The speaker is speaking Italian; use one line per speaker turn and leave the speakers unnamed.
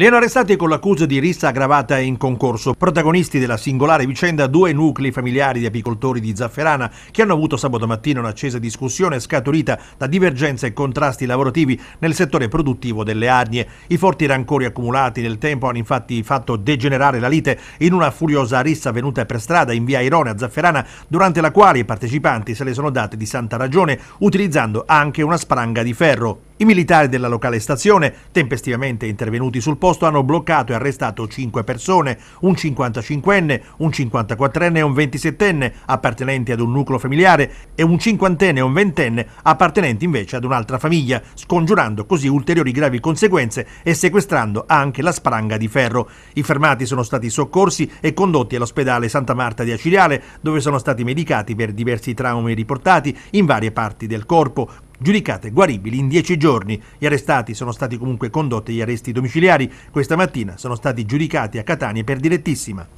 Li hanno arrestati con l'accusa di rissa aggravata in concorso, protagonisti della singolare vicenda due nuclei familiari di apicoltori di Zafferana che hanno avuto sabato mattina un'accesa discussione scaturita da divergenze e contrasti lavorativi nel settore produttivo delle arnie. I forti rancori accumulati nel tempo hanno infatti fatto degenerare la lite in una furiosa rissa venuta per strada in via Irone a Zafferana, durante la quale i partecipanti se le sono date di santa ragione utilizzando anche una spranga di ferro. I militari della locale stazione, tempestivamente intervenuti sul posto, hanno bloccato e arrestato cinque persone, un 55enne, un 54enne e un 27enne appartenenti ad un nucleo familiare e un 50enne e un 20enne appartenenti invece ad un'altra famiglia, scongiurando così ulteriori gravi conseguenze e sequestrando anche la spranga di ferro. I fermati sono stati soccorsi e condotti all'ospedale Santa Marta di Acireale, dove sono stati medicati per diversi traumi riportati in varie parti del corpo, giudicate guaribili in dieci giorni. Gli arrestati sono stati comunque condotti agli arresti domiciliari. Questa mattina sono stati giudicati a Catania per direttissima.